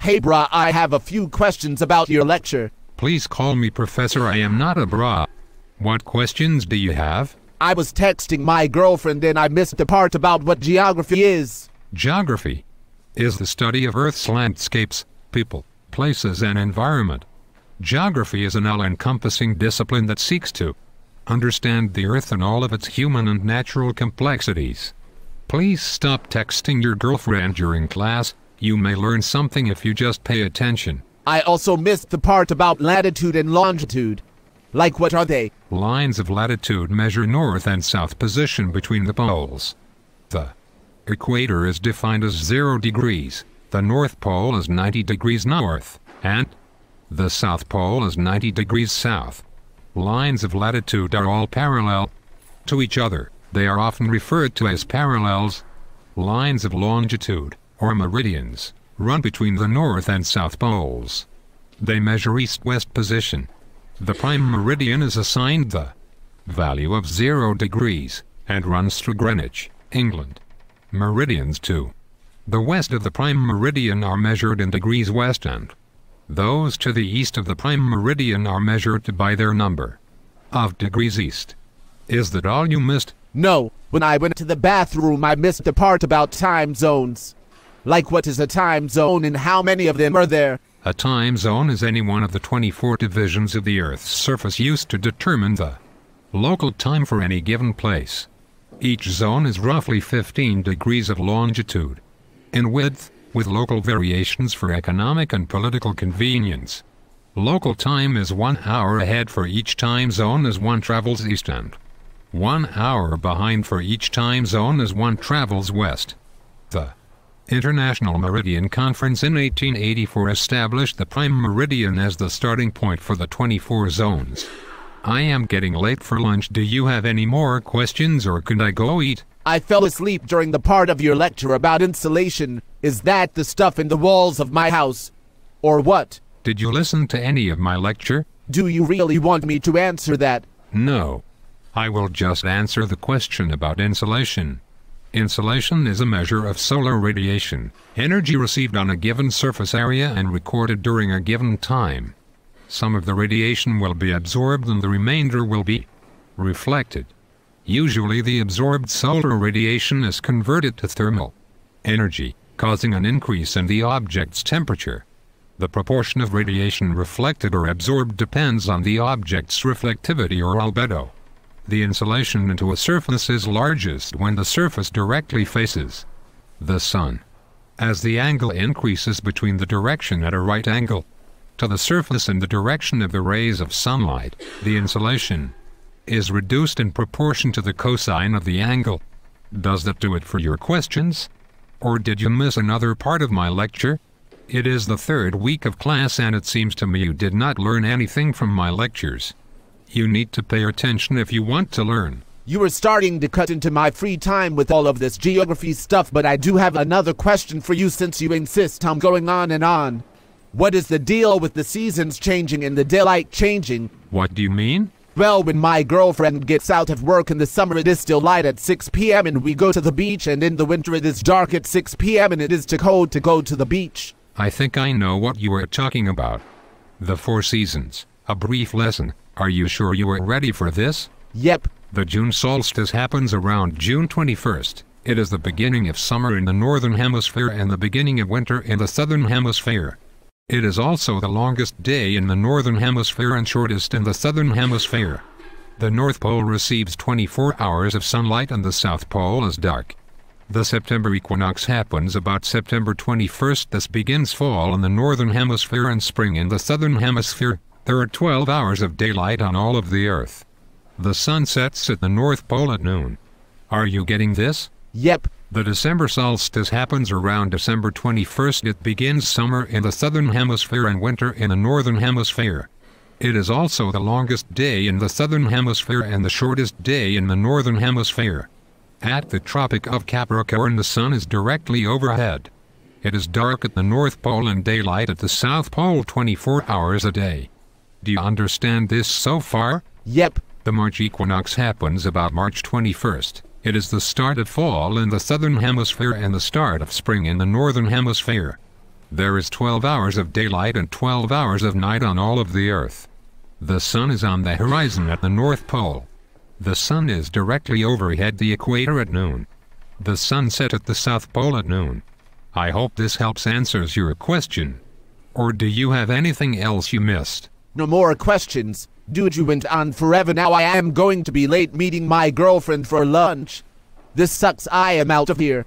Hey brah, I have a few questions about your lecture. Please call me professor, I am not a bra. What questions do you have? I was texting my girlfriend and I missed the part about what geography is. Geography is the study of Earth's landscapes, people, places, and environment. Geography is an all encompassing discipline that seeks to understand the Earth and all of its human and natural complexities. Please stop texting your girlfriend during class. You may learn something if you just pay attention. I also missed the part about latitude and longitude. Like what are they? Lines of latitude measure north and south position between the poles. The equator is defined as 0 degrees, the North Pole is 90 degrees north, and the South Pole is 90 degrees south. Lines of latitude are all parallel to each other. They are often referred to as parallels. Lines of longitude or meridians, run between the north and south poles. They measure east-west position. The prime meridian is assigned the value of 0 degrees and runs through Greenwich, England. Meridians 2. The west of the prime meridian are measured in degrees west and those to the east of the prime meridian are measured by their number of degrees east. Is that all you missed? No. When I went to the bathroom, I missed the part about time zones. Like what is a time zone and how many of them are there? A time zone is any one of the 24 divisions of the Earth's surface used to determine the local time for any given place. Each zone is roughly 15 degrees of longitude in width, with local variations for economic and political convenience. Local time is one hour ahead for each time zone as one travels east and one hour behind for each time zone as one travels west. The International Meridian Conference in 1884 established the prime meridian as the starting point for the 24 zones. I am getting late for lunch. Do you have any more questions or can I go eat? I fell asleep during the part of your lecture about insulation. Is that the stuff in the walls of my house? Or what? Did you listen to any of my lecture? Do you really want me to answer that? No. I will just answer the question about insulation. Insolation is a measure of solar radiation, energy received on a given surface area and recorded during a given time. Some of the radiation will be absorbed and the remainder will be reflected. Usually the absorbed solar radiation is converted to thermal energy, causing an increase in the object's temperature. The proportion of radiation reflected or absorbed depends on the object's reflectivity or albedo. The insulation into a surface is largest when the surface directly faces the sun. As the angle increases between the direction at a right angle to the surface and the direction of the rays of sunlight, the insulation is reduced in proportion to the cosine of the angle. Does that do it for your questions? Or did you miss another part of my lecture? It is the third week of class and it seems to me you did not learn anything from my lectures. You need to pay attention if you want to learn. You are starting to cut into my free time with all of this geography stuff, but I do have another question for you since you insist on going on and on. What is the deal with the seasons changing and the daylight changing? What do you mean? Well, when my girlfriend gets out of work in the summer, it is still light at 6 p.m., and we go to the beach, and in the winter, it is dark at 6 p.m., and it is too cold to go to the beach. I think I know what you are talking about. The Four Seasons. A brief lesson. Are you sure you are ready for this? Yep. The June solstice happens around June 21st. It is the beginning of summer in the northern hemisphere and the beginning of winter in the southern hemisphere. It is also the longest day in the northern hemisphere and shortest in the southern hemisphere. The North Pole receives 24 hours of sunlight and the South Pole is dark. The September equinox happens about September 21st. This begins fall in the northern hemisphere and spring in the southern hemisphere. There are 12 hours of daylight on all of the Earth. The sun sets at the North Pole at noon. Are you getting this? Yep. The December solstice happens around December 21st. It begins summer in the southern hemisphere and winter in the northern hemisphere. It is also the longest day in the southern hemisphere and the shortest day in the northern hemisphere. At the Tropic of Capricorn, the sun is directly overhead. It is dark at the North Pole and daylight at the South Pole 24 hours a day. Do you understand this so far? Yep. The March equinox happens about March 21st. It is the start of fall in the southern hemisphere and the start of spring in the northern hemisphere. There is 12 hours of daylight and 12 hours of night on all of the earth. The sun is on the horizon at the North Pole. The sun is directly overhead the equator at noon. The sun set at the South Pole at noon. I hope this helps answers your question. Or do you have anything else you missed? no more questions. Dude, you went on forever. Now I am going to be late meeting my girlfriend for lunch. This sucks. I am out of here.